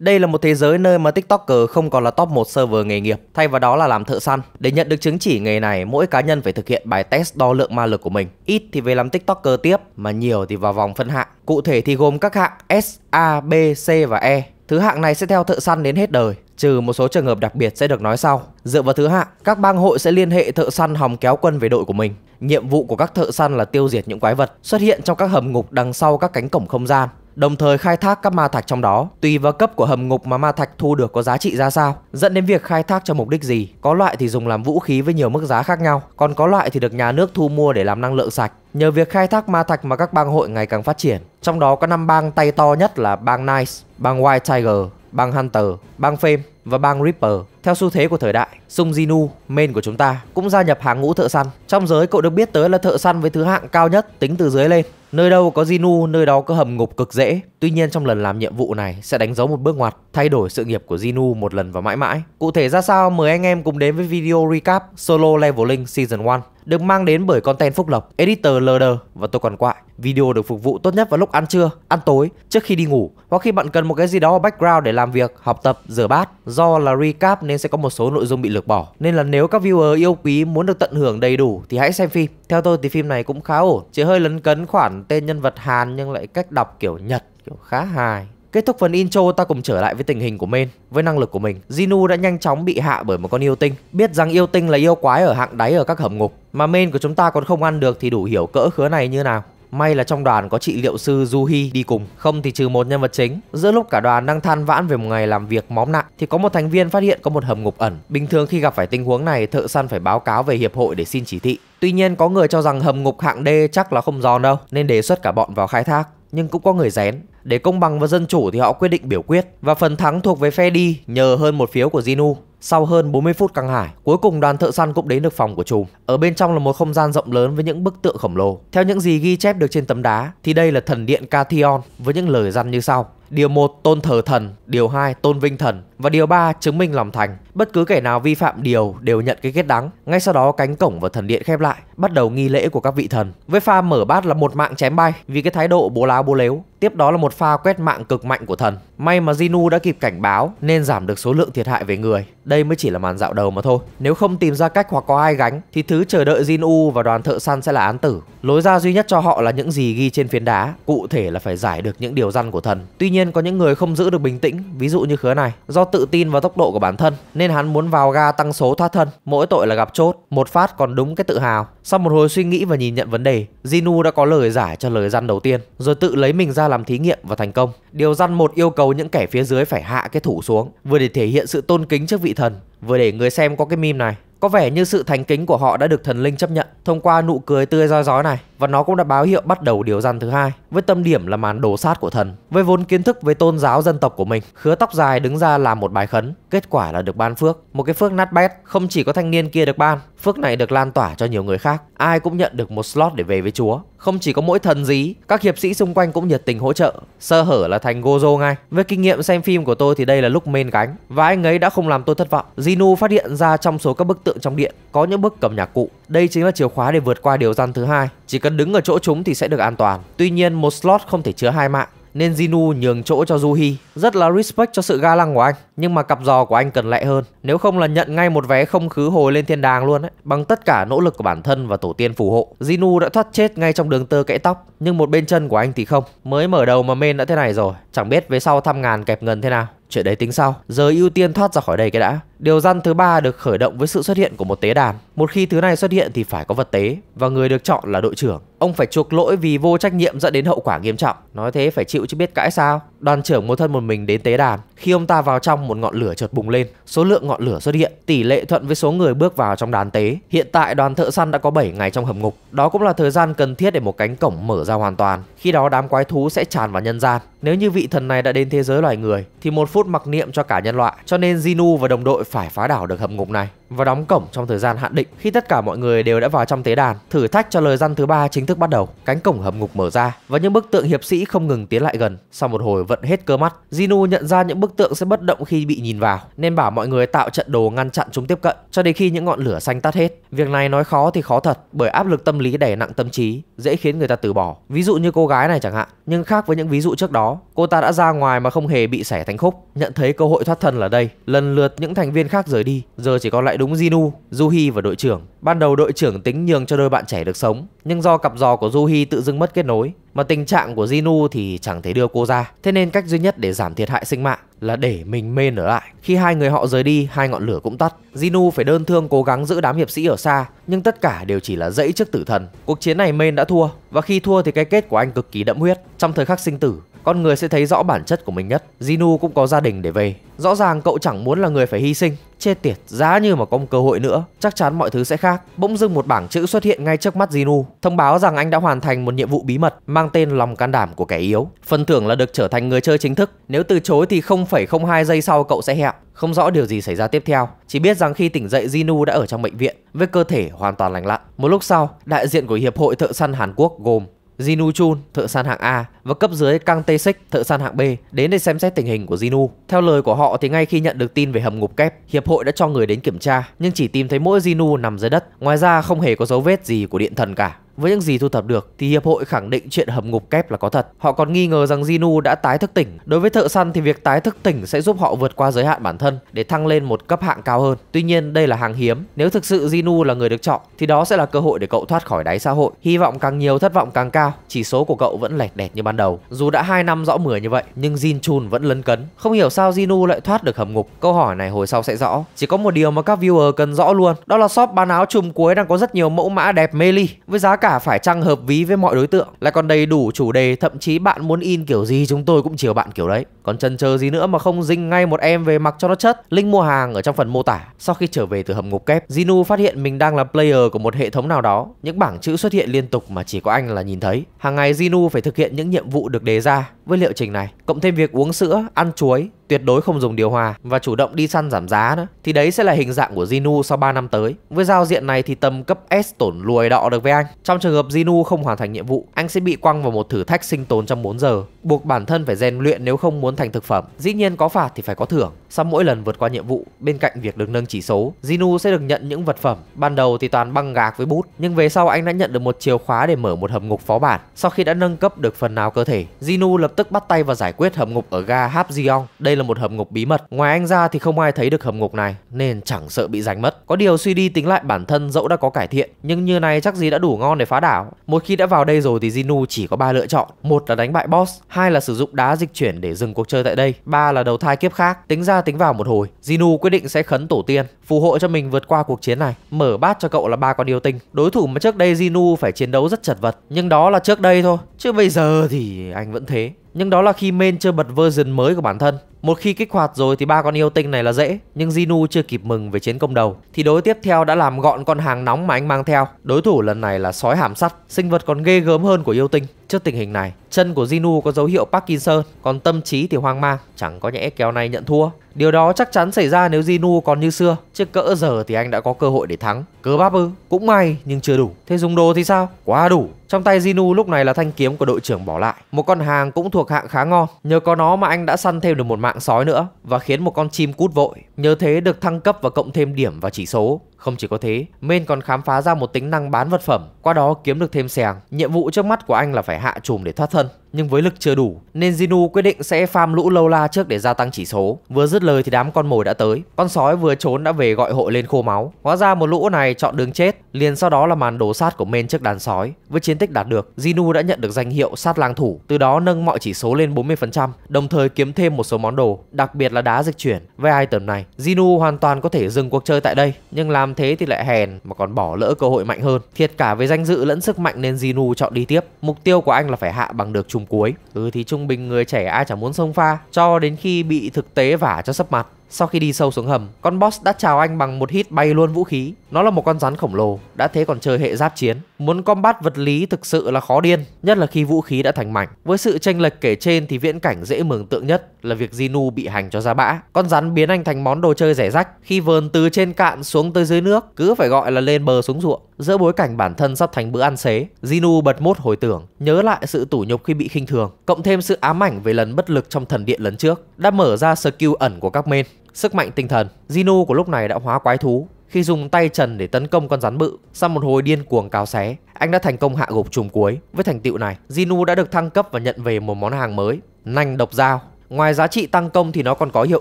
Đây là một thế giới nơi mà TikToker không còn là top 1 server nghề nghiệp, thay vào đó là làm thợ săn. Để nhận được chứng chỉ nghề này, mỗi cá nhân phải thực hiện bài test đo lượng ma lực của mình. Ít thì về làm TikToker tiếp, mà nhiều thì vào vòng phân hạng. Cụ thể thì gồm các hạng S, A, B, C và E. Thứ hạng này sẽ theo thợ săn đến hết đời, trừ một số trường hợp đặc biệt sẽ được nói sau. Dựa vào thứ hạng, các bang hội sẽ liên hệ thợ săn hòng kéo quân về đội của mình. Nhiệm vụ của các thợ săn là tiêu diệt những quái vật xuất hiện trong các hầm ngục đằng sau các cánh cổng không gian đồng thời khai thác các ma thạch trong đó. Tùy vào cấp của hầm ngục mà ma thạch thu được có giá trị ra sao, dẫn đến việc khai thác cho mục đích gì. Có loại thì dùng làm vũ khí với nhiều mức giá khác nhau, còn có loại thì được nhà nước thu mua để làm năng lượng sạch. Nhờ việc khai thác ma thạch mà các bang hội ngày càng phát triển, trong đó có năm bang tay to nhất là bang Nice, bang White Tiger, bang Hunter, bang Fame và bang Ripper. Theo xu thế của thời đại, Sung Jinu, main của chúng ta, cũng gia nhập hàng ngũ thợ săn. Trong giới cậu được biết tới là thợ săn với thứ hạng cao nhất tính từ dưới lên. Nơi đâu có Jinu, nơi đó có hầm ngục cực dễ. Tuy nhiên trong lần làm nhiệm vụ này sẽ đánh dấu một bước ngoặt, thay đổi sự nghiệp của Jinu một lần và mãi mãi. Cụ thể ra sao mời anh em cùng đến với video recap Solo Leveling Season 1 được mang đến bởi content Phúc Lộc, editor LD và tôi còn quại. Video được phục vụ tốt nhất vào lúc ăn trưa, ăn tối, trước khi đi ngủ hoặc khi bạn cần một cái gì đó ở background để làm việc, học tập, rửa bát. Do là recap nên sẽ có một số nội dung bị lược bỏ. Nên là nếu các viewer yêu quý muốn được tận hưởng đầy đủ thì hãy xem phim. Theo tôi thì phim này cũng khá ổn, chỉ hơi lấn cấn khoản tên nhân vật Hàn nhưng lại cách đọc kiểu Nhật kiểu khá hài Kết thúc phần intro ta cùng trở lại với tình hình của Mên Với năng lực của mình, Jinu đã nhanh chóng bị hạ bởi một con yêu tinh Biết rằng yêu tinh là yêu quái ở hạng đáy ở các hầm ngục Mà Mên của chúng ta còn không ăn được thì đủ hiểu cỡ khứa này như nào May là trong đoàn có trị liệu sư Juhi đi cùng Không thì trừ một nhân vật chính Giữa lúc cả đoàn đang than vãn về một ngày làm việc móm nặng Thì có một thành viên phát hiện có một hầm ngục ẩn Bình thường khi gặp phải tình huống này thợ săn phải báo cáo về hiệp hội để xin chỉ thị Tuy nhiên có người cho rằng hầm ngục hạng D chắc là không giòn đâu Nên đề xuất cả bọn vào khai thác nhưng cũng có người rén để công bằng và dân chủ thì họ quyết định biểu quyết và phần thắng thuộc về phe đi nhờ hơn một phiếu của Jinu. Sau hơn 40 phút căng hải, cuối cùng đoàn thợ săn cũng đến được phòng của Trùm. Ở bên trong là một không gian rộng lớn với những bức tượng khổng lồ. Theo những gì ghi chép được trên tấm đá thì đây là thần điện Cathion với những lời răn như sau. Điều 1 tôn thờ thần, điều 2 tôn vinh thần và điều 3 chứng minh lòng thành. Bất cứ kẻ nào vi phạm điều đều nhận cái kết đắng. Ngay sau đó cánh cổng và thần điện khép lại, bắt đầu nghi lễ của các vị thần. Với pha mở bát là một mạng chém bay vì cái thái độ bố láo bố lếu. Tiếp đó là một pha quét mạng cực mạnh của thần. May mà Jinu đã kịp cảnh báo nên giảm được số lượng thiệt hại về người. Đây mới chỉ là màn dạo đầu mà thôi. Nếu không tìm ra cách hoặc có ai gánh thì thứ chờ đợi Jinu và đoàn thợ săn sẽ là án tử. Lối ra duy nhất cho họ là những gì ghi trên phiến đá, cụ thể là phải giải được những điều răn của thần. Tuy nhiên có những người không giữ được bình tĩnh, ví dụ như khứa này, do tự tin vào tốc độ của bản thân nên hắn muốn vào ga tăng số thoát thân, mỗi tội là gặp chốt, một phát còn đúng cái tự hào. Sau một hồi suy nghĩ và nhìn nhận vấn đề, Jinu đã có lời giải cho lời răn đầu tiên, rồi tự lấy mình ra làm thí nghiệm và thành công. Điều răn một yêu cầu những kẻ phía dưới phải hạ cái thủ xuống, vừa để thể hiện sự tôn kính trước vị thần, Vừa để người xem có cái meme này có vẻ như sự thành kính của họ đã được thần linh chấp nhận thông qua nụ cười tươi roi rói này và nó cũng đã báo hiệu bắt đầu điều răn thứ hai với tâm điểm là màn đổ sát của thần. Với vốn kiến thức về tôn giáo dân tộc của mình, khứa tóc dài đứng ra làm một bài khấn, kết quả là được ban phước, một cái phước nát bét, không chỉ có thanh niên kia được ban, phước này được lan tỏa cho nhiều người khác, ai cũng nhận được một slot để về với Chúa. Không chỉ có mỗi thần dí, các hiệp sĩ xung quanh cũng nhiệt tình hỗ trợ, sơ hở là thành Gozo ngay. Với kinh nghiệm xem phim của tôi thì đây là lúc main gánh và anh ấy đã không làm tôi thất vọng. Zinu phát hiện ra trong số các bức tượng trong điện có những bức cầm nhạc cụ. Đây chính là chìa khóa để vượt qua điều gian thứ hai. Chỉ cần đứng ở chỗ chúng thì sẽ được an toàn. Tuy nhiên một slot không thể chứa hai mạng nên Zinu nhường chỗ cho Juhi. Rất là respect cho sự ga lăng của anh, nhưng mà cặp giò của anh cần lẹ hơn. Nếu không là nhận ngay một vé không khứ hồi lên thiên đàng luôn ấy. Bằng tất cả nỗ lực của bản thân và tổ tiên phù hộ, Zinu đã thoát chết ngay trong đường tơ kẽ tóc, nhưng một bên chân của anh thì không. Mới mở đầu mà men đã thế này rồi, chẳng biết về sau thăm ngàn kẹp ngần thế nào. Chuyện đấy tính sau, giờ ưu tiên thoát ra khỏi đây cái đã. Điều răn thứ ba được khởi động với sự xuất hiện của một tế đàn. Một khi thứ này xuất hiện thì phải có vật tế và người được chọn là đội trưởng. Ông phải chuộc lỗi vì vô trách nhiệm dẫn đến hậu quả nghiêm trọng. Nói thế phải chịu chứ biết cãi sao. Đoàn trưởng một thân một mình đến tế đàn. Khi ông ta vào trong một ngọn lửa chợt bùng lên, số lượng ngọn lửa xuất hiện tỷ lệ thuận với số người bước vào trong đàn tế. Hiện tại đoàn thợ săn đã có 7 ngày trong hầm ngục. Đó cũng là thời gian cần thiết để một cánh cổng mở ra hoàn toàn. Khi đó đám quái thú sẽ tràn vào nhân gian. Nếu như vị thần này đã đến thế giới loài người thì một phút mặc niệm cho cả nhân loại. Cho nên Zinu và đồng đội phải phá đảo được hầm ngục này và đóng cổng trong thời gian hạn định. Khi tất cả mọi người đều đã vào trong tế đàn, thử thách cho lời răn thứ ba chính thức bắt đầu. Cánh cổng hầm ngục mở ra và những bức tượng hiệp sĩ không ngừng tiến lại gần. Sau một hồi vận hết cơ mắt, Jinu nhận ra những bức tượng sẽ bất động khi bị nhìn vào, nên bảo mọi người tạo trận đồ ngăn chặn chúng tiếp cận cho đến khi những ngọn lửa xanh tắt hết. Việc này nói khó thì khó thật, bởi áp lực tâm lý đè nặng tâm trí dễ khiến người ta từ bỏ. Ví dụ như cô gái này chẳng hạn, nhưng khác với những ví dụ trước đó, cô ta đã ra ngoài mà không hề bị xẻ thành khúc. Nhận thấy cơ hội thoát thân là đây, lần lượt những thành viên khác rời đi, giờ chỉ còn lại đúng Jinu, Juhi và đội trưởng. Ban đầu đội trưởng tính nhường cho đôi bạn trẻ được sống, nhưng do cặp giò của Juhi tự dưng mất kết nối, mà tình trạng của Jinu thì chẳng thể đưa cô ra. Thế nên cách duy nhất để giảm thiệt hại sinh mạng là để mình mên ở lại. Khi hai người họ rời đi, hai ngọn lửa cũng tắt. Jinu phải đơn thương cố gắng giữ đám hiệp sĩ ở xa, nhưng tất cả đều chỉ là dẫy trước tử thần. Cuộc chiến này Main đã thua, và khi thua thì cái kết của anh cực kỳ đẫm huyết. Trong thời khắc sinh tử, con người sẽ thấy rõ bản chất của mình nhất. Jinu cũng có gia đình để về. Rõ ràng cậu chẳng muốn là người phải hy sinh. Chết tiệt, giá như mà có một cơ hội nữa, chắc chắn mọi thứ sẽ khác. Bỗng dưng một bảng chữ xuất hiện ngay trước mắt Jinu, thông báo rằng anh đã hoàn thành một nhiệm vụ bí mật mang tên lòng can đảm của kẻ yếu. Phần thưởng là được trở thành người chơi chính thức. Nếu từ chối thì 0,02 giây sau cậu sẽ hẹo. Không rõ điều gì xảy ra tiếp theo, chỉ biết rằng khi tỉnh dậy Jinu đã ở trong bệnh viện với cơ thể hoàn toàn lành lặn. Một lúc sau, đại diện của Hiệp hội Thợ săn Hàn Quốc gồm Jinu Chun, thợ săn hạng A và cấp dưới Kang Tae Sik, thợ săn hạng B đến để xem xét tình hình của Jinu. Theo lời của họ thì ngay khi nhận được tin về hầm ngục kép, hiệp hội đã cho người đến kiểm tra nhưng chỉ tìm thấy mỗi Jinu nằm dưới đất, ngoài ra không hề có dấu vết gì của điện thần cả. Với những gì thu thập được thì hiệp hội khẳng định chuyện hầm ngục kép là có thật. Họ còn nghi ngờ rằng Jinu đã tái thức tỉnh. Đối với thợ săn thì việc tái thức tỉnh sẽ giúp họ vượt qua giới hạn bản thân để thăng lên một cấp hạng cao hơn. Tuy nhiên đây là hàng hiếm. Nếu thực sự Jinu là người được chọn thì đó sẽ là cơ hội để cậu thoát khỏi đáy xã hội. Hy vọng càng nhiều thất vọng càng cao, chỉ số của cậu vẫn lẹt đẹt như ban đầu. Dù đã 2 năm rõ mười như vậy nhưng Jin Chun vẫn lấn cấn. Không hiểu sao Jinu lại thoát được hầm ngục. Câu hỏi này hồi sau sẽ rõ. Chỉ có một điều mà các viewer cần rõ luôn, đó là shop bán áo trùm cuối đang có rất nhiều mẫu mã đẹp mê ly với giá cả cả phải chăng hợp ví với mọi đối tượng Lại còn đầy đủ chủ đề Thậm chí bạn muốn in kiểu gì chúng tôi cũng chiều bạn kiểu đấy Còn chân chờ gì nữa mà không dinh ngay một em về mặc cho nó chất Link mua hàng ở trong phần mô tả Sau khi trở về từ hầm ngục kép Zinu phát hiện mình đang là player của một hệ thống nào đó Những bảng chữ xuất hiện liên tục mà chỉ có anh là nhìn thấy Hàng ngày Zinu phải thực hiện những nhiệm vụ được đề ra với liệu trình này, cộng thêm việc uống sữa, ăn chuối, tuyệt đối không dùng điều hòa và chủ động đi săn giảm giá nữa thì đấy sẽ là hình dạng của Zinu sau 3 năm tới. Với giao diện này thì tầm cấp S tổn lùi đọ được với anh. Trong trường hợp Zinu không hoàn thành nhiệm vụ, anh sẽ bị quăng vào một thử thách sinh tồn trong 4 giờ, buộc bản thân phải rèn luyện nếu không muốn thành thực phẩm. Dĩ nhiên có phạt thì phải có thưởng. Sau mỗi lần vượt qua nhiệm vụ, bên cạnh việc được nâng chỉ số, Zinu sẽ được nhận những vật phẩm. Ban đầu thì toàn băng gạc với bút, nhưng về sau anh đã nhận được một chìa khóa để mở một hầm ngục phó bản. Sau khi đã nâng cấp được phần nào cơ thể, Zinu lập tức tức bắt tay vào giải quyết hầm ngục ở ga Hapjeong. Đây là một hầm ngục bí mật. Ngoài anh ra thì không ai thấy được hầm ngục này nên chẳng sợ bị giành mất. Có điều suy đi tính lại bản thân dẫu đã có cải thiện nhưng như này chắc gì đã đủ ngon để phá đảo. Một khi đã vào đây rồi thì Jinu chỉ có ba lựa chọn. Một là đánh bại boss, hai là sử dụng đá dịch chuyển để dừng cuộc chơi tại đây, ba là đầu thai kiếp khác. Tính ra tính vào một hồi, Jinu quyết định sẽ khấn tổ tiên phù hộ cho mình vượt qua cuộc chiến này. Mở bát cho cậu là ba con yêu tinh. Đối thủ mà trước đây Jinu phải chiến đấu rất chật vật, nhưng đó là trước đây thôi, chứ bây giờ thì anh vẫn thế. Nhưng đó là khi main chưa bật version mới của bản thân một khi kích hoạt rồi thì ba con yêu tinh này là dễ, nhưng Zinu chưa kịp mừng về chiến công đầu. Thì đối tiếp theo đã làm gọn con hàng nóng mà anh mang theo. Đối thủ lần này là sói hàm sắt, sinh vật còn ghê gớm hơn của yêu tinh. Trước tình hình này, chân của Zinu có dấu hiệu Parkinson, còn tâm trí thì hoang mang, chẳng có nhẽ kéo này nhận thua. Điều đó chắc chắn xảy ra nếu Zinu còn như xưa, chứ cỡ giờ thì anh đã có cơ hội để thắng. Cớ bắp ư, cũng may nhưng chưa đủ. Thế dùng đồ thì sao? Quá đủ. Trong tay Zinu lúc này là thanh kiếm của đội trưởng bỏ lại. Một con hàng cũng thuộc hạng khá ngon, nhờ có nó mà anh đã săn thêm được một mạng mạng sói nữa và khiến một con chim cút vội, nhờ thế được thăng cấp và cộng thêm điểm vào chỉ số. Không chỉ có thế, Main còn khám phá ra một tính năng bán vật phẩm, qua đó kiếm được thêm xẻng. Nhiệm vụ trước mắt của anh là phải hạ trùm để thoát thân, nhưng với lực chưa đủ nên Zinu quyết định sẽ farm lũ lâu la trước để gia tăng chỉ số. Vừa dứt lời thì đám con mồi đã tới, con sói vừa trốn đã về gọi hội lên khô máu. Hóa ra một lũ này chọn đường chết, liền sau đó là màn đổ sát của Men trước đàn sói. Với chiến tích đạt được, Zinu đã nhận được danh hiệu sát lang thủ, từ đó nâng mọi chỉ số lên 40%, đồng thời kiếm thêm một số món đồ, đặc biệt là đá dịch chuyển. Với item này, Zinu hoàn toàn có thể dừng cuộc chơi tại đây, nhưng làm làm thế thì lại hèn mà còn bỏ lỡ cơ hội mạnh hơn. Thiệt cả về danh dự lẫn sức mạnh nên Jinu chọn đi tiếp. Mục tiêu của anh là phải hạ bằng được chung cuối. Ừ thì trung bình người trẻ ai chẳng muốn xông pha cho đến khi bị thực tế vả cho sấp mặt. Sau khi đi sâu xuống hầm, con boss đã chào anh bằng một hit bay luôn vũ khí. Nó là một con rắn khổng lồ, đã thế còn chơi hệ giáp chiến. Muốn combat vật lý thực sự là khó điên, nhất là khi vũ khí đã thành mảnh. Với sự chênh lệch kể trên thì viễn cảnh dễ mường tượng nhất là việc Zinu bị hành cho ra bã. Con rắn biến anh thành món đồ chơi rẻ rách, khi vờn từ trên cạn xuống tới dưới nước, cứ phải gọi là lên bờ xuống ruộng. Giữa bối cảnh bản thân sắp thành bữa ăn xế, Jinu bật mốt hồi tưởng, nhớ lại sự tủ nhục khi bị khinh thường, cộng thêm sự ám ảnh về lần bất lực trong thần điện lần trước, đã mở ra skill ẩn của các men. Sức mạnh tinh thần, Jinu của lúc này đã hóa quái thú, khi dùng tay trần để tấn công con rắn bự sau một hồi điên cuồng cào xé anh đã thành công hạ gục trùm cuối với thành tựu này jinu đã được thăng cấp và nhận về một món hàng mới nanh độc dao Ngoài giá trị tăng công thì nó còn có hiệu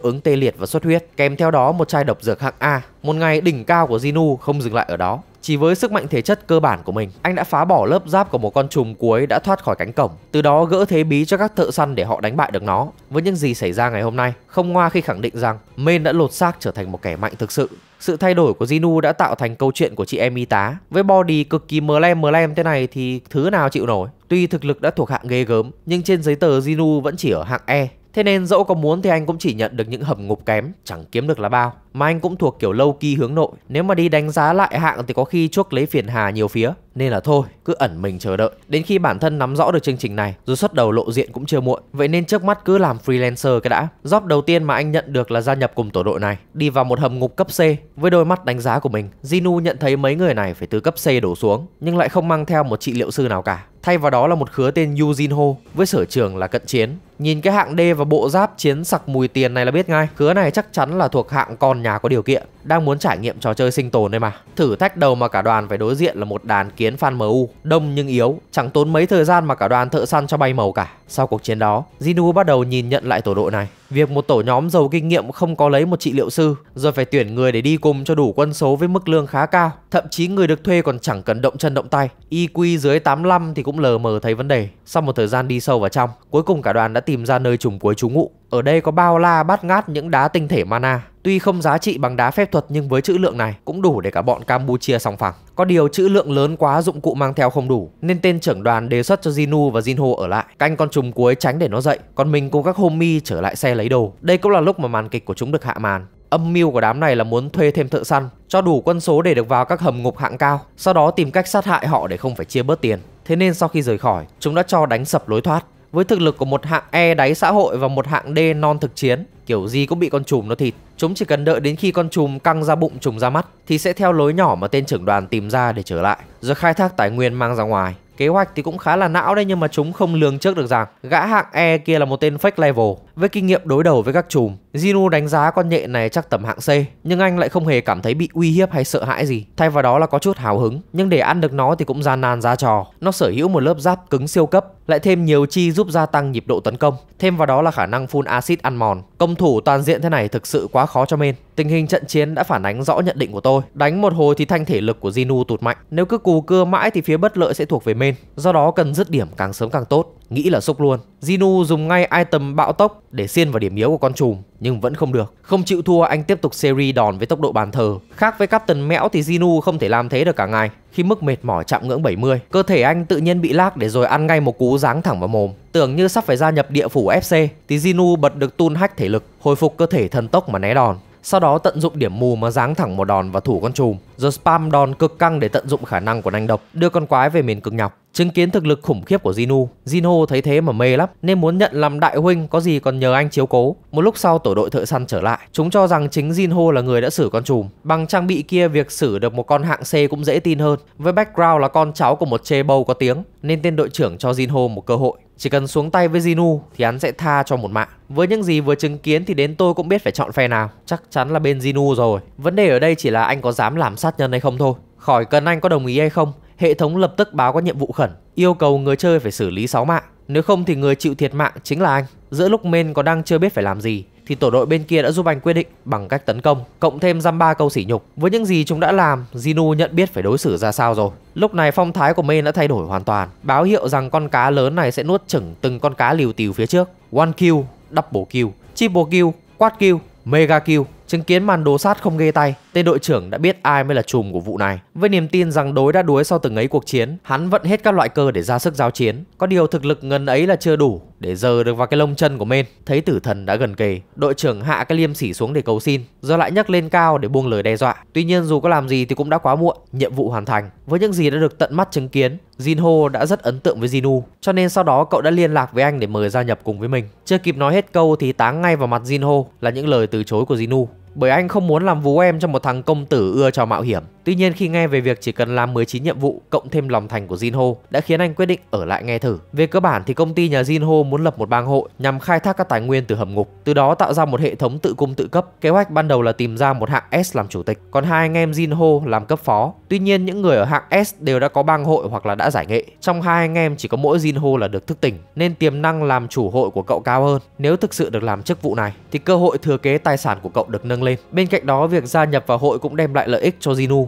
ứng tê liệt và xuất huyết, kèm theo đó một chai độc dược hạng A. Một ngày đỉnh cao của Zinu không dừng lại ở đó. Chỉ với sức mạnh thể chất cơ bản của mình, anh đã phá bỏ lớp giáp của một con trùng cuối đã thoát khỏi cánh cổng, từ đó gỡ thế bí cho các thợ săn để họ đánh bại được nó. Với những gì xảy ra ngày hôm nay, không ngoa khi khẳng định rằng Men đã lột xác trở thành một kẻ mạnh thực sự. Sự thay đổi của Zinu đã tạo thành câu chuyện của chị em y tá. Với body cực kỳ mờ lem mờ lem thế này thì thứ nào chịu nổi. Tuy thực lực đã thuộc hạng ghê gớm, nhưng trên giấy tờ Zinu vẫn chỉ ở hạng E, Thế nên dẫu có muốn thì anh cũng chỉ nhận được những hầm ngục kém, chẳng kiếm được là bao. Mà anh cũng thuộc kiểu lâu kỳ hướng nội Nếu mà đi đánh giá lại hạng thì có khi chuốc lấy phiền hà nhiều phía Nên là thôi cứ ẩn mình chờ đợi Đến khi bản thân nắm rõ được chương trình này Rồi xuất đầu lộ diện cũng chưa muộn Vậy nên trước mắt cứ làm freelancer cái đã Job đầu tiên mà anh nhận được là gia nhập cùng tổ đội này Đi vào một hầm ngục cấp C Với đôi mắt đánh giá của mình Jinu nhận thấy mấy người này phải từ cấp C đổ xuống Nhưng lại không mang theo một trị liệu sư nào cả Thay vào đó là một khứa tên Yu Jinho với sở trường là cận chiến. Nhìn cái hạng D và bộ giáp chiến sặc mùi tiền này là biết ngay, khứa này chắc chắn là thuộc hạng con nhà có điều kiện đang muốn trải nghiệm trò chơi sinh tồn đây mà. Thử thách đầu mà cả đoàn phải đối diện là một đàn kiến fan MU, đông nhưng yếu, chẳng tốn mấy thời gian mà cả đoàn thợ săn cho bay màu cả. Sau cuộc chiến đó, Jinu bắt đầu nhìn nhận lại tổ đội này. Việc một tổ nhóm giàu kinh nghiệm không có lấy một trị liệu sư, rồi phải tuyển người để đi cùng cho đủ quân số với mức lương khá cao, thậm chí người được thuê còn chẳng cần động chân động tay. IQ dưới 85 thì cũng lờ mờ thấy vấn đề. Sau một thời gian đi sâu vào trong, cuối cùng cả đoàn đã tìm ra nơi trùng cuối trú ngụ. Ở đây có bao la bát ngát những đá tinh thể mana, tuy không giá trị bằng đá phép thuật nhưng với chữ lượng này cũng đủ để cả bọn Campuchia sòng phẳng. Có điều chữ lượng lớn quá dụng cụ mang theo không đủ, nên tên trưởng đoàn đề xuất cho Jinu và Jinho ở lại, canh con trùng cuối tránh để nó dậy, còn mình cùng các homie trở lại xe lấy đồ. Đây cũng là lúc mà màn kịch của chúng được hạ màn. Âm mưu của đám này là muốn thuê thêm thợ săn, cho đủ quân số để được vào các hầm ngục hạng cao, sau đó tìm cách sát hại họ để không phải chia bớt tiền. Thế nên sau khi rời khỏi, chúng đã cho đánh sập lối thoát với thực lực của một hạng E đáy xã hội và một hạng D non thực chiến, kiểu gì cũng bị con trùm nó thịt. Chúng chỉ cần đợi đến khi con trùm căng ra bụng trùm ra mắt thì sẽ theo lối nhỏ mà tên trưởng đoàn tìm ra để trở lại, rồi khai thác tài nguyên mang ra ngoài. Kế hoạch thì cũng khá là não đấy nhưng mà chúng không lường trước được rằng gã hạng E kia là một tên fake level. Với kinh nghiệm đối đầu với các chùm, Jinu đánh giá con nhện này chắc tầm hạng C, nhưng anh lại không hề cảm thấy bị uy hiếp hay sợ hãi gì, thay vào đó là có chút hào hứng. Nhưng để ăn được nó thì cũng gian nan ra trò. Nó sở hữu một lớp giáp cứng siêu cấp lại thêm nhiều chi giúp gia tăng nhịp độ tấn công. Thêm vào đó là khả năng phun axit ăn mòn. Công thủ toàn diện thế này thực sự quá khó cho men. Tình hình trận chiến đã phản ánh rõ nhận định của tôi. Đánh một hồi thì thanh thể lực của Jinu tụt mạnh. Nếu cứ cù cưa mãi thì phía bất lợi sẽ thuộc về men. Do đó cần dứt điểm càng sớm càng tốt nghĩ là sốc luôn. Zinu dùng ngay item bạo tốc để xiên vào điểm yếu của con trùm nhưng vẫn không được. Không chịu thua anh tiếp tục series đòn với tốc độ bàn thờ. Khác với Captain Mẽo thì Zinu không thể làm thế được cả ngày. Khi mức mệt mỏi chạm ngưỡng 70, cơ thể anh tự nhiên bị lác để rồi ăn ngay một cú giáng thẳng vào mồm. Tưởng như sắp phải gia nhập địa phủ FC thì Zinu bật được tun hack thể lực, hồi phục cơ thể thần tốc mà né đòn sau đó tận dụng điểm mù mà giáng thẳng một đòn vào thủ con trùm, rồi spam đòn cực căng để tận dụng khả năng của nanh độc, đưa con quái về miền cực nhọc. Chứng kiến thực lực khủng khiếp của Jinu, Jinho thấy thế mà mê lắm nên muốn nhận làm đại huynh có gì còn nhờ anh chiếu cố. Một lúc sau tổ đội thợ săn trở lại, chúng cho rằng chính Jinho là người đã xử con trùm. Bằng trang bị kia việc xử được một con hạng C cũng dễ tin hơn. Với background là con cháu của một chê bầu có tiếng nên tên đội trưởng cho Jinho một cơ hội. Chỉ cần xuống tay với Jinu thì hắn sẽ tha cho một mạng. Với những gì vừa chứng kiến thì đến tôi cũng biết phải chọn phe nào. Chắc chắn là bên Jinu rồi. Vấn đề ở đây chỉ là anh có dám làm sát nhân hay không thôi. Khỏi cần anh có đồng ý hay không hệ thống lập tức báo có nhiệm vụ khẩn, yêu cầu người chơi phải xử lý 6 mạng, nếu không thì người chịu thiệt mạng chính là anh. Giữa lúc men có đang chưa biết phải làm gì thì tổ đội bên kia đã giúp anh quyết định bằng cách tấn công, cộng thêm dăm ba câu sỉ nhục. Với những gì chúng đã làm, Zinu nhận biết phải đối xử ra sao rồi. Lúc này phong thái của Men đã thay đổi hoàn toàn, báo hiệu rằng con cá lớn này sẽ nuốt chửng từng con cá liều tiều phía trước. One kill, double kill, triple kill, quad kill, mega kill Chứng kiến màn đồ sát không ghê tay, tên đội trưởng đã biết ai mới là chùm của vụ này. Với niềm tin rằng đối đã đuối sau từng ấy cuộc chiến, hắn vận hết các loại cơ để ra sức giao chiến. Có điều thực lực ngần ấy là chưa đủ để giờ được vào cái lông chân của men. Thấy tử thần đã gần kề, đội trưởng hạ cái liêm sỉ xuống để cầu xin, rồi lại nhấc lên cao để buông lời đe dọa. Tuy nhiên dù có làm gì thì cũng đã quá muộn, nhiệm vụ hoàn thành. Với những gì đã được tận mắt chứng kiến, Jinho đã rất ấn tượng với Jinu, cho nên sau đó cậu đã liên lạc với anh để mời gia nhập cùng với mình. Chưa kịp nói hết câu thì táng ngay vào mặt Jinho là những lời từ chối của Jinu bởi anh không muốn làm vú em cho một thằng công tử ưa cho mạo hiểm. Tuy nhiên khi nghe về việc chỉ cần làm 19 nhiệm vụ cộng thêm lòng thành của Jinho đã khiến anh quyết định ở lại nghe thử. Về cơ bản thì công ty nhà Jinho muốn lập một bang hội nhằm khai thác các tài nguyên từ hầm ngục, từ đó tạo ra một hệ thống tự cung tự cấp. Kế hoạch ban đầu là tìm ra một hạng S làm chủ tịch, còn hai anh em Jinho làm cấp phó. Tuy nhiên những người ở hạng S đều đã có bang hội hoặc là đã giải nghệ. Trong hai anh em chỉ có mỗi Jinho là được thức tỉnh nên tiềm năng làm chủ hội của cậu cao hơn. Nếu thực sự được làm chức vụ này thì cơ hội thừa kế tài sản của cậu được nâng lên. Bên cạnh đó việc gia nhập vào hội cũng đem lại lợi ích cho Jinu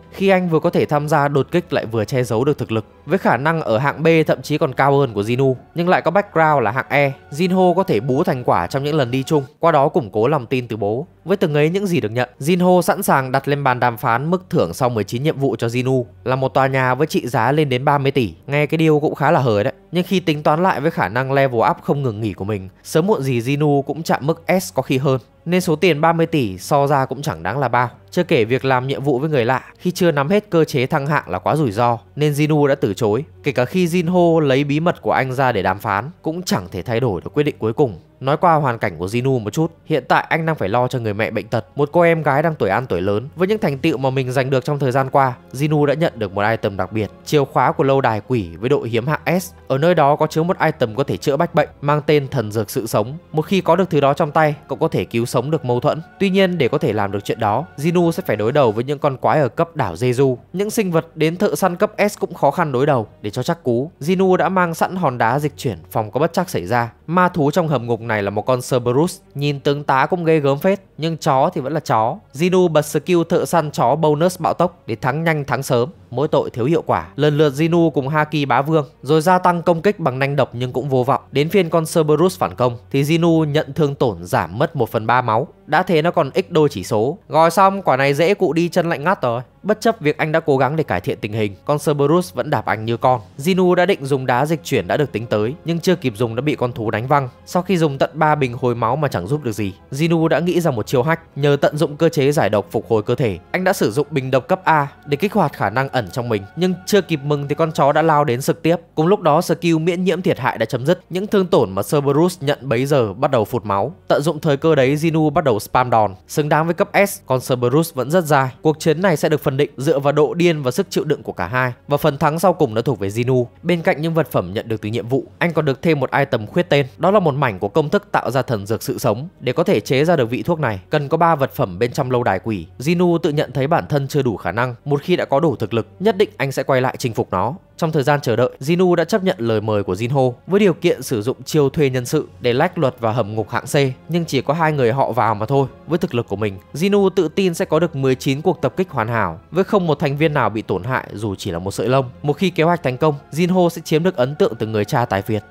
khi anh vừa có thể tham gia đột kích lại vừa che giấu được thực lực. Với khả năng ở hạng B thậm chí còn cao hơn của Jinu, nhưng lại có background là hạng E, Jinho có thể bú thành quả trong những lần đi chung, qua đó củng cố lòng tin từ bố. Với từng ấy những gì được nhận, Jinho sẵn sàng đặt lên bàn đàm phán mức thưởng sau 19 nhiệm vụ cho Jinu là một tòa nhà với trị giá lên đến 30 tỷ. Nghe cái điều cũng khá là hời đấy. Nhưng khi tính toán lại với khả năng level up không ngừng nghỉ của mình, sớm muộn gì Jinu cũng chạm mức S có khi hơn. Nên số tiền 30 tỷ so ra cũng chẳng đáng là bao. Chưa kể việc làm nhiệm vụ với người lạ, khi chưa nắm hết cơ chế thăng hạng là quá rủi ro nên Jinu đã từ chối. Kể cả khi Jinho lấy bí mật của anh ra để đàm phán cũng chẳng thể thay đổi được quyết định cuối cùng. Nói qua hoàn cảnh của Jinu một chút, hiện tại anh đang phải lo cho người mẹ bệnh tật, một cô em gái đang tuổi ăn tuổi lớn. Với những thành tựu mà mình giành được trong thời gian qua, Jinu đã nhận được một item đặc biệt, chìa khóa của lâu đài quỷ với độ hiếm hạng S. Ở nơi đó có chứa một item có thể chữa bách bệnh, mang tên thần dược sự sống. Một khi có được thứ đó trong tay, cậu có thể cứu sống được mâu thuẫn. Tuy nhiên, để có thể làm được chuyện đó, Jinu sẽ phải đối đầu với những con quái ở cấp đảo Jeju. Những sinh vật đến thợ săn cấp S cũng khó khăn đối đầu. Để cho chắc cú, Jinu đã mang sẵn hòn đá dịch chuyển phòng có bất chắc xảy ra. Ma thú trong hầm ngục này là một con Cerberus, nhìn tướng tá cũng ghê gớm phết, nhưng chó thì vẫn là chó. Zinu bật skill thợ săn chó bonus bạo tốc để thắng nhanh thắng sớm mỗi tội thiếu hiệu quả. Lần lượt Zinu cùng Haki bá vương, rồi gia tăng công kích bằng nanh độc nhưng cũng vô vọng. Đến phiên con Cerberus phản công thì Zinu nhận thương tổn giảm mất 1 phần 3 máu. Đã thế nó còn x đôi chỉ số. Gọi xong quả này dễ cụ đi chân lạnh ngắt rồi. Bất chấp việc anh đã cố gắng để cải thiện tình hình, con Cerberus vẫn đạp anh như con. Zinu đã định dùng đá dịch chuyển đã được tính tới, nhưng chưa kịp dùng đã bị con thú đánh văng. Sau khi dùng tận 3 bình hồi máu mà chẳng giúp được gì, Zinu đã nghĩ ra một chiêu hack. Nhờ tận dụng cơ chế giải độc phục hồi cơ thể, anh đã sử dụng bình độc cấp A để kích hoạt khả năng ẩn ẩn trong mình nhưng chưa kịp mừng thì con chó đã lao đến sực tiếp cùng lúc đó skill miễn nhiễm thiệt hại đã chấm dứt những thương tổn mà Cerberus nhận bấy giờ bắt đầu phụt máu tận dụng thời cơ đấy Zinu bắt đầu spam đòn xứng đáng với cấp S còn Cerberus vẫn rất dài cuộc chiến này sẽ được phân định dựa vào độ điên và sức chịu đựng của cả hai và phần thắng sau cùng đã thuộc về Zinu bên cạnh những vật phẩm nhận được từ nhiệm vụ anh còn được thêm một item khuyết tên đó là một mảnh của công thức tạo ra thần dược sự sống để có thể chế ra được vị thuốc này cần có ba vật phẩm bên trong lâu đài quỷ Zinu tự nhận thấy bản thân chưa đủ khả năng một khi đã có đủ thực lực nhất định anh sẽ quay lại chinh phục nó. Trong thời gian chờ đợi, Jinu đã chấp nhận lời mời của Jinho với điều kiện sử dụng chiêu thuê nhân sự để lách luật và hầm ngục hạng C, nhưng chỉ có hai người họ vào mà thôi. Với thực lực của mình, Jinu tự tin sẽ có được 19 cuộc tập kích hoàn hảo với không một thành viên nào bị tổn hại dù chỉ là một sợi lông. Một khi kế hoạch thành công, Jinho sẽ chiếm được ấn tượng từ người cha tài Việt.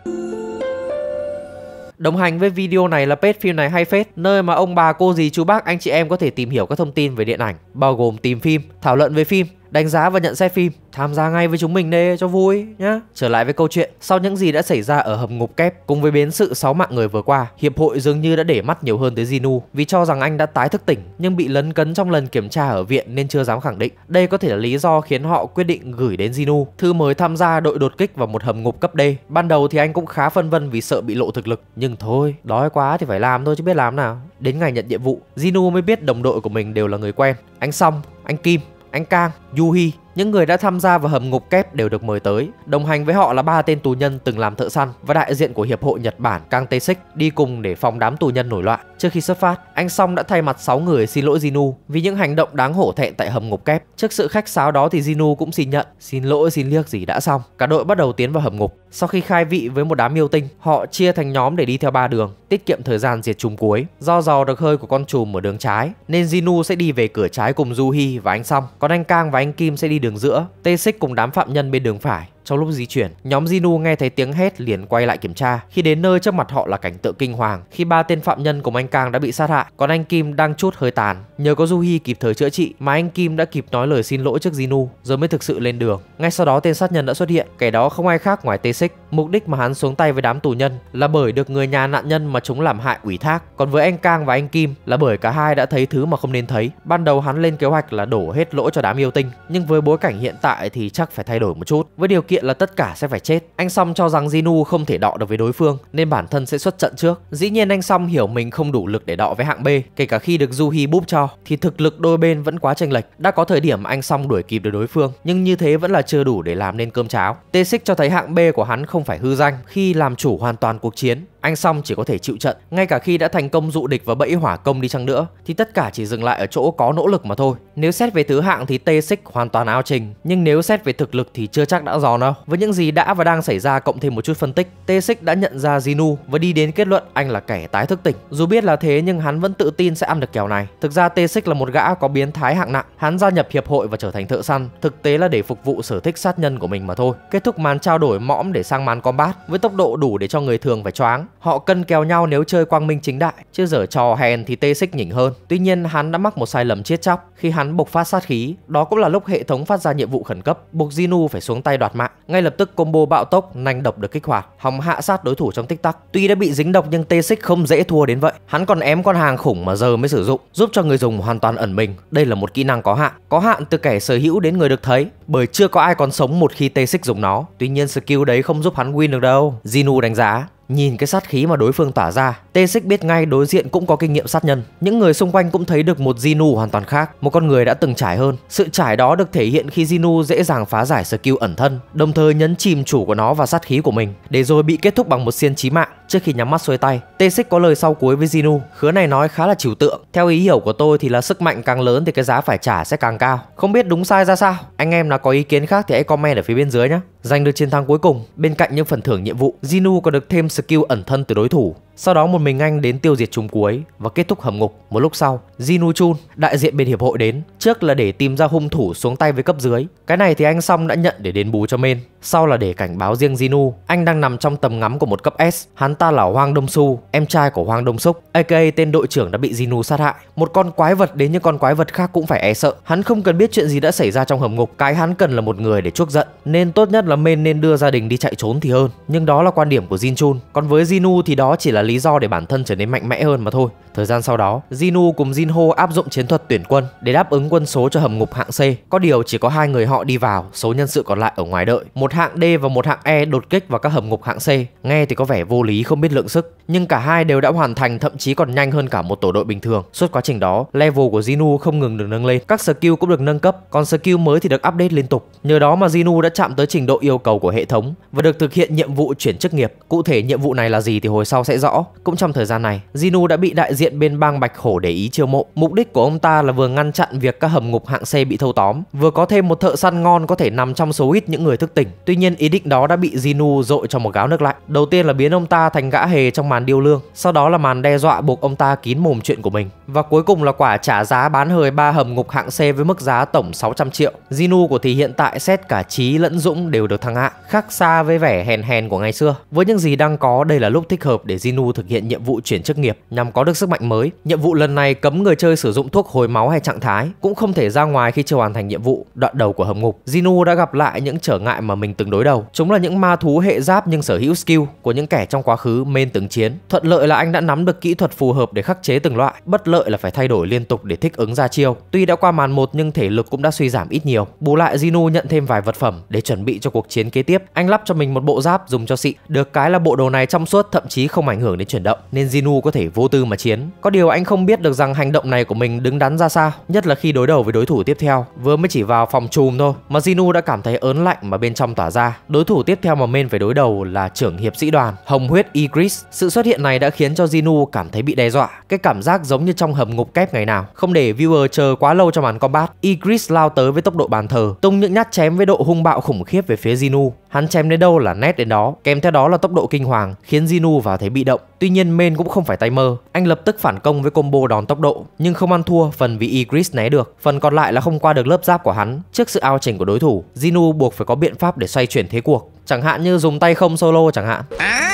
Đồng hành với video này là page phim này hay phết, nơi mà ông bà, cô dì, chú bác, anh chị em có thể tìm hiểu các thông tin về điện ảnh, bao gồm tìm phim, thảo luận về phim, đánh giá và nhận xét phim, tham gia ngay với chúng mình đi cho vui nhá. Trở lại với câu chuyện, sau những gì đã xảy ra ở hầm ngục kép cùng với biến sự sáu mạng người vừa qua, hiệp hội dường như đã để mắt nhiều hơn tới Jinu vì cho rằng anh đã tái thức tỉnh nhưng bị lấn cấn trong lần kiểm tra ở viện nên chưa dám khẳng định. Đây có thể là lý do khiến họ quyết định gửi đến Jinu thư mới tham gia đội đột kích vào một hầm ngục cấp D. Ban đầu thì anh cũng khá phân vân vì sợ bị lộ thực lực, nhưng thôi, đói quá thì phải làm thôi chứ biết làm nào. Đến ngày nhận nhiệm vụ, Jinu mới biết đồng đội của mình đều là người quen, anh Song, anh Kim anh Cang, Yuhi những người đã tham gia vào hầm ngục kép đều được mời tới. Đồng hành với họ là ba tên tù nhân từng làm thợ săn và đại diện của Hiệp hội Nhật Bản Kang Tê Sích đi cùng để phòng đám tù nhân nổi loạn. Trước khi xuất phát, anh Song đã thay mặt 6 người xin lỗi Jinu vì những hành động đáng hổ thẹn tại hầm ngục kép. Trước sự khách sáo đó thì Jinu cũng xin nhận, xin lỗi xin liếc gì đã xong. Cả đội bắt đầu tiến vào hầm ngục. Sau khi khai vị với một đám miêu tinh, họ chia thành nhóm để đi theo ba đường, tiết kiệm thời gian diệt trùng cuối. Do dò được hơi của con trùm ở đường trái, nên Jinu sẽ đi về cửa trái cùng Juhi và anh Song, còn anh Kang và anh Kim sẽ đi đường giữa, tê xích cùng đám phạm nhân bên đường phải. Trong lúc di chuyển, nhóm Zinu nghe thấy tiếng hét liền quay lại kiểm tra. Khi đến nơi trước mặt họ là cảnh tượng kinh hoàng khi ba tên phạm nhân cùng anh Kang đã bị sát hại, còn anh Kim đang chút hơi tàn. Nhờ có Juhi kịp thời chữa trị mà anh Kim đã kịp nói lời xin lỗi trước Zinu rồi mới thực sự lên đường. Ngay sau đó tên sát nhân đã xuất hiện, kẻ đó không ai khác ngoài Tê Xích. Mục đích mà hắn xuống tay với đám tù nhân là bởi được người nhà nạn nhân mà chúng làm hại ủy thác. Còn với anh Kang và anh Kim là bởi cả hai đã thấy thứ mà không nên thấy. Ban đầu hắn lên kế hoạch là đổ hết lỗi cho đám yêu tinh, nhưng với bối cảnh hiện tại thì chắc phải thay đổi một chút. Với điều kiện kiện là tất cả sẽ phải chết. Anh Song cho rằng Jinu không thể đọ được với đối phương nên bản thân sẽ xuất trận trước. Dĩ nhiên anh Song hiểu mình không đủ lực để đọ với hạng B, kể cả khi được Juhi búp cho thì thực lực đôi bên vẫn quá chênh lệch. Đã có thời điểm anh Song đuổi kịp được đối phương, nhưng như thế vẫn là chưa đủ để làm nên cơm cháo. Tê Xích cho thấy hạng B của hắn không phải hư danh khi làm chủ hoàn toàn cuộc chiến anh Song chỉ có thể chịu trận, ngay cả khi đã thành công dụ địch và bẫy hỏa công đi chăng nữa thì tất cả chỉ dừng lại ở chỗ có nỗ lực mà thôi. Nếu xét về thứ hạng thì Tê Xích hoàn toàn áo trình, nhưng nếu xét về thực lực thì chưa chắc đã giòn đâu. Với những gì đã và đang xảy ra cộng thêm một chút phân tích, Tê Xích đã nhận ra Jinu và đi đến kết luận anh là kẻ tái thức tỉnh. Dù biết là thế nhưng hắn vẫn tự tin sẽ ăn được kèo này. Thực ra Tê Xích là một gã có biến thái hạng nặng, hắn gia nhập hiệp hội và trở thành thợ săn, thực tế là để phục vụ sở thích sát nhân của mình mà thôi. Kết thúc màn trao đổi mõm để sang màn combat với tốc độ đủ để cho người thường phải choáng. Họ cân kèo nhau nếu chơi quang minh chính đại, chứ dở trò hèn thì tê xích nhỉnh hơn. Tuy nhiên hắn đã mắc một sai lầm chết chóc khi hắn bộc phát sát khí, đó cũng là lúc hệ thống phát ra nhiệm vụ khẩn cấp, buộc Zinu phải xuống tay đoạt mạng. Ngay lập tức combo bạo tốc nanh độc được kích hoạt, hòng hạ sát đối thủ trong tích tắc. Tuy đã bị dính độc nhưng tê xích không dễ thua đến vậy. Hắn còn ém con hàng khủng mà giờ mới sử dụng, giúp cho người dùng hoàn toàn ẩn mình. Đây là một kỹ năng có hạn, có hạn từ kẻ sở hữu đến người được thấy, bởi chưa có ai còn sống một khi tê xích dùng nó. Tuy nhiên skill đấy không giúp hắn win được đâu. Zinu đánh giá Nhìn cái sát khí mà đối phương tỏa ra, Tê Xích biết ngay đối diện cũng có kinh nghiệm sát nhân. Những người xung quanh cũng thấy được một Jinu hoàn toàn khác, một con người đã từng trải hơn. Sự trải đó được thể hiện khi Jinu dễ dàng phá giải skill ẩn thân, đồng thời nhấn chìm chủ của nó và sát khí của mình, để rồi bị kết thúc bằng một xiên chí mạng trước khi nhắm mắt xuôi tay. T6 có lời sau cuối với zinu, khứa này nói khá là trừu tượng. Theo ý hiểu của tôi thì là sức mạnh càng lớn thì cái giá phải trả sẽ càng cao. Không biết đúng sai ra sao? Anh em nào có ý kiến khác thì hãy comment ở phía bên dưới nhé. Giành được chiến thắng cuối cùng, bên cạnh những phần thưởng nhiệm vụ, zinu còn được thêm skill ẩn thân từ đối thủ. Sau đó một mình anh đến tiêu diệt trùng cuối và kết thúc hầm ngục. Một lúc sau, Jinu Chun, đại diện bên hiệp hội đến, trước là để tìm ra hung thủ xuống tay với cấp dưới. Cái này thì anh Song đã nhận để đền bù cho Men Sau là để cảnh báo riêng Jinu, anh đang nằm trong tầm ngắm của một cấp S. Hắn ta là Hoang Đông Su, em trai của Hoang Đông Súc, aka tên đội trưởng đã bị Jinu sát hại. Một con quái vật đến như con quái vật khác cũng phải e sợ. Hắn không cần biết chuyện gì đã xảy ra trong hầm ngục, cái hắn cần là một người để chuốc giận. Nên tốt nhất là Men nên đưa gia đình đi chạy trốn thì hơn. Nhưng đó là quan điểm của Jin Chun. Còn với Jinu thì đó chỉ là lý do để bản thân trở nên mạnh mẽ hơn mà thôi. Thời gian sau đó, Jinu cùng Jinho áp dụng chiến thuật tuyển quân để đáp ứng quân số cho hầm ngục hạng C. Có điều chỉ có hai người họ đi vào, số nhân sự còn lại ở ngoài đợi. Một hạng D và một hạng E đột kích vào các hầm ngục hạng C. Nghe thì có vẻ vô lý không biết lượng sức, nhưng cả hai đều đã hoàn thành thậm chí còn nhanh hơn cả một tổ đội bình thường. Suốt quá trình đó, level của Jinu không ngừng được nâng lên, các skill cũng được nâng cấp, còn skill mới thì được update liên tục. Nhờ đó mà Jinu đã chạm tới trình độ yêu cầu của hệ thống và được thực hiện nhiệm vụ chuyển chức nghiệp. Cụ thể nhiệm vụ này là gì thì hồi sau sẽ rõ rõ, cũng trong thời gian này, Jinu đã bị đại diện bên bang Bạch Hổ để ý chiêu mộ. Mục đích của ông ta là vừa ngăn chặn việc các hầm ngục hạng C bị thâu tóm, vừa có thêm một thợ săn ngon có thể nằm trong số ít những người thức tỉnh. Tuy nhiên ý định đó đã bị Jinu dội cho một gáo nước lạnh. Đầu tiên là biến ông ta thành gã hề trong màn điêu lương, sau đó là màn đe dọa buộc ông ta kín mồm chuyện của mình. Và cuối cùng là quả trả giá bán hời ba hầm ngục hạng C với mức giá tổng 600 triệu. Jinu của thì hiện tại xét cả trí lẫn dũng đều được thăng hạng, khác xa với vẻ hèn hèn của ngày xưa. Với những gì đang có, đây là lúc thích hợp để Jinu Minu thực hiện nhiệm vụ chuyển chức nghiệp nhằm có được sức mạnh mới. Nhiệm vụ lần này cấm người chơi sử dụng thuốc hồi máu hay trạng thái, cũng không thể ra ngoài khi chưa hoàn thành nhiệm vụ. Đoạn đầu của hầm ngục, Zinu đã gặp lại những trở ngại mà mình từng đối đầu. Chúng là những ma thú hệ giáp nhưng sở hữu skill của những kẻ trong quá khứ main từng chiến. Thuận lợi là anh đã nắm được kỹ thuật phù hợp để khắc chế từng loại, bất lợi là phải thay đổi liên tục để thích ứng ra chiêu. Tuy đã qua màn một nhưng thể lực cũng đã suy giảm ít nhiều. Bù lại Zinu nhận thêm vài vật phẩm để chuẩn bị cho cuộc chiến kế tiếp. Anh lắp cho mình một bộ giáp dùng cho xị. Được cái là bộ đồ này trong suốt thậm chí không ảnh hưởng hưởng đến chuyển động nên Jinu có thể vô tư mà chiến. Có điều anh không biết được rằng hành động này của mình đứng đắn ra sao, nhất là khi đối đầu với đối thủ tiếp theo. Vừa mới chỉ vào phòng chùm thôi mà Jinu đã cảm thấy ớn lạnh mà bên trong tỏa ra. Đối thủ tiếp theo mà men phải đối đầu là trưởng hiệp sĩ đoàn Hồng Huyết Igris. Sự xuất hiện này đã khiến cho Jinu cảm thấy bị đe dọa, cái cảm giác giống như trong hầm ngục kép ngày nào. Không để viewer chờ quá lâu trong màn combat, Igris lao tới với tốc độ bàn thờ, tung những nhát chém với độ hung bạo khủng khiếp về phía Jinu. Hắn chém đến đâu là nét đến đó, kèm theo đó là tốc độ kinh hoàng khiến Jinu vào thấy bị động động, tuy nhiên main cũng không phải tay mơ. Anh lập tức phản công với combo đòn tốc độ, nhưng không ăn thua phần vì Igris né được, phần còn lại là không qua được lớp giáp của hắn. Trước sự ao chỉnh của đối thủ, Zinu buộc phải có biện pháp để xoay chuyển thế cuộc, chẳng hạn như dùng tay không solo chẳng hạn. À!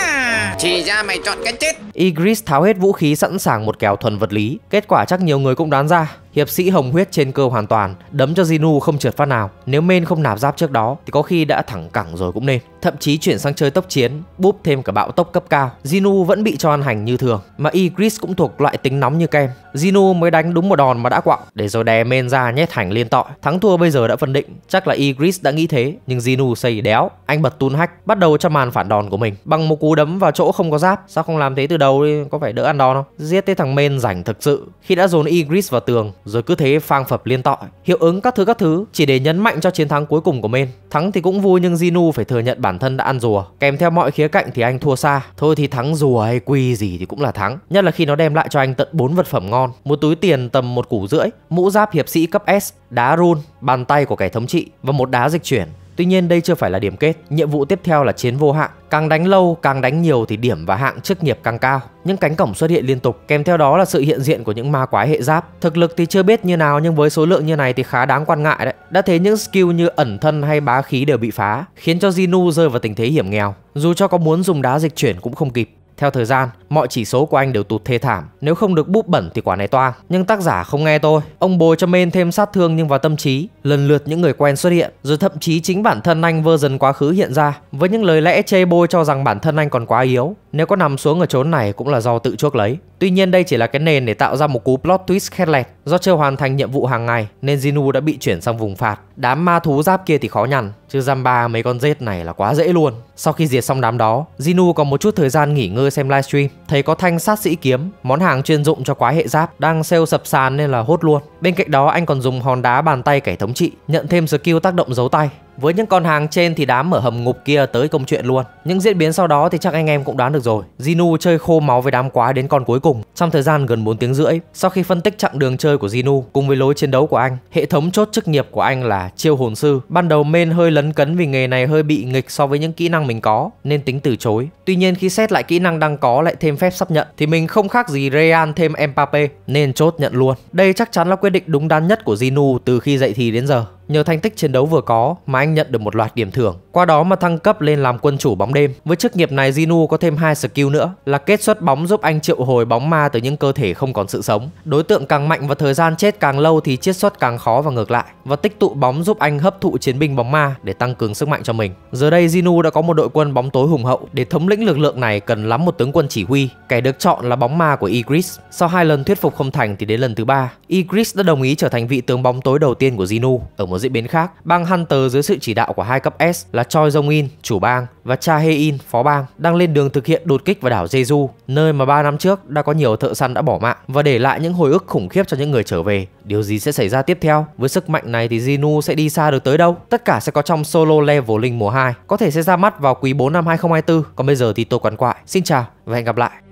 Chỉ ra mày chọn cái chết Igris tháo hết vũ khí sẵn sàng một kèo thuần vật lý Kết quả chắc nhiều người cũng đoán ra Hiệp sĩ Hồng Huyết trên cơ hoàn toàn, đấm cho Jinu không trượt phát nào. Nếu men không nạp giáp trước đó thì có khi đã thẳng cẳng rồi cũng nên. Thậm chí chuyển sang chơi tốc chiến, búp thêm cả bạo tốc cấp cao. Jinu vẫn bị cho ăn hành như thường, mà Igris cũng thuộc loại tính nóng như kem. Jinu mới đánh đúng một đòn mà đã quạo, để rồi đè men ra nhét hành liên tọi. Thắng thua bây giờ đã phân định, chắc là Igris đã nghĩ thế, nhưng Jinu xây đéo. Anh bật tun hack, bắt đầu cho màn phản đòn của mình bằng một cú đấm vào chỗ không có giáp. Sao không làm thế từ đầu đi, có phải đỡ ăn đòn không? Giết tới thằng men rảnh thực sự. Khi đã dồn Igris vào tường, rồi cứ thế phang phập liên tội. Hiệu ứng các thứ các thứ chỉ để nhấn mạnh cho chiến thắng cuối cùng của men. Thắng thì cũng vui nhưng Jinu phải thừa nhận bản thân đã ăn rùa. Kèm theo mọi khía cạnh thì anh thua xa. Thôi thì thắng rùa hay quy gì thì cũng là thắng. Nhất là khi nó đem lại cho anh tận 4 vật phẩm ngon, một túi tiền tầm một củ rưỡi, mũ giáp hiệp sĩ cấp S, đá run, bàn tay của kẻ thống trị và một đá dịch chuyển. Tuy nhiên đây chưa phải là điểm kết, nhiệm vụ tiếp theo là chiến vô hạn. Càng đánh lâu, càng đánh nhiều thì điểm và hạng chức nghiệp càng cao. Những cánh cổng xuất hiện liên tục, kèm theo đó là sự hiện diện của những ma quái hệ giáp. Thực lực thì chưa biết như nào nhưng với số lượng như này thì khá đáng quan ngại đấy. Đã thế những skill như ẩn thân hay bá khí đều bị phá, khiến cho Jinu rơi vào tình thế hiểm nghèo. Dù cho có muốn dùng đá dịch chuyển cũng không kịp. Theo thời gian, mọi chỉ số của anh đều tụt thê thảm, nếu không được búp bẩn thì quả này toang. Nhưng tác giả không nghe tôi, ông bồi cho men thêm sát thương nhưng vào tâm trí, lần lượt những người quen xuất hiện, rồi thậm chí chính bản thân anh vơ dần quá khứ hiện ra, với những lời lẽ chê bôi cho rằng bản thân anh còn quá yếu. Nếu có nằm xuống ở chốn này cũng là do tự chuốc lấy. Tuy nhiên đây chỉ là cái nền để tạo ra một cú plot twist khét lẹt. Do chưa hoàn thành nhiệm vụ hàng ngày nên Jinu đã bị chuyển sang vùng phạt. Đám ma thú giáp kia thì khó nhằn, chứ Zamba mấy con rết này là quá dễ luôn. Sau khi diệt xong đám đó, Jinu có một chút thời gian nghỉ ngơi xem livestream, thấy có thanh sát sĩ kiếm, món hàng chuyên dụng cho quái hệ giáp đang sale sập sàn nên là hốt luôn. Bên cạnh đó anh còn dùng hòn đá bàn tay kẻ thống trị, nhận thêm skill tác động giấu tay với những con hàng trên thì đám ở hầm ngục kia tới công chuyện luôn. Những diễn biến sau đó thì chắc anh em cũng đoán được rồi. Zinu chơi khô máu với đám quái đến con cuối cùng trong thời gian gần 4 tiếng rưỡi. Sau khi phân tích chặng đường chơi của Zinu cùng với lối chiến đấu của anh, hệ thống chốt chức nghiệp của anh là chiêu hồn sư. Ban đầu main hơi lấn cấn vì nghề này hơi bị nghịch so với những kỹ năng mình có nên tính từ chối. Tuy nhiên khi xét lại kỹ năng đang có lại thêm phép sắp nhận thì mình không khác gì Real thêm Mbappe nên chốt nhận luôn. Đây chắc chắn là quyết định đúng đắn nhất của Zinu từ khi dậy thì đến giờ. Nhờ thành tích chiến đấu vừa có mà anh nhận được một loạt điểm thưởng qua đó mà thăng cấp lên làm quân chủ bóng đêm. Với chức nghiệp này Zinu có thêm hai skill nữa là kết xuất bóng giúp anh triệu hồi bóng ma từ những cơ thể không còn sự sống. Đối tượng càng mạnh và thời gian chết càng lâu thì chiết xuất càng khó và ngược lại. Và tích tụ bóng giúp anh hấp thụ chiến binh bóng ma để tăng cường sức mạnh cho mình. Giờ đây Zinu đã có một đội quân bóng tối hùng hậu, để thống lĩnh lực lượng này cần lắm một tướng quân chỉ huy, kẻ được chọn là bóng ma của Igris. Sau hai lần thuyết phục không thành thì đến lần thứ ba, Igris đã đồng ý trở thành vị tướng bóng tối đầu tiên của Zinu. Ở một diễn biến khác, bang Hunter dưới sự chỉ đạo của hai cấp S là Choi Jong-in, chủ bang, và Cha Hae-in, phó bang, đang lên đường thực hiện đột kích vào đảo Jeju, nơi mà 3 năm trước đã có nhiều thợ săn đã bỏ mạng và để lại những hồi ức khủng khiếp cho những người trở về. Điều gì sẽ xảy ra tiếp theo? Với sức mạnh này thì Jinu sẽ đi xa được tới đâu? Tất cả sẽ có trong solo leveling mùa 2, có thể sẽ ra mắt vào quý 4 năm 2024. Còn bây giờ thì tôi quán quại. Xin chào và hẹn gặp lại.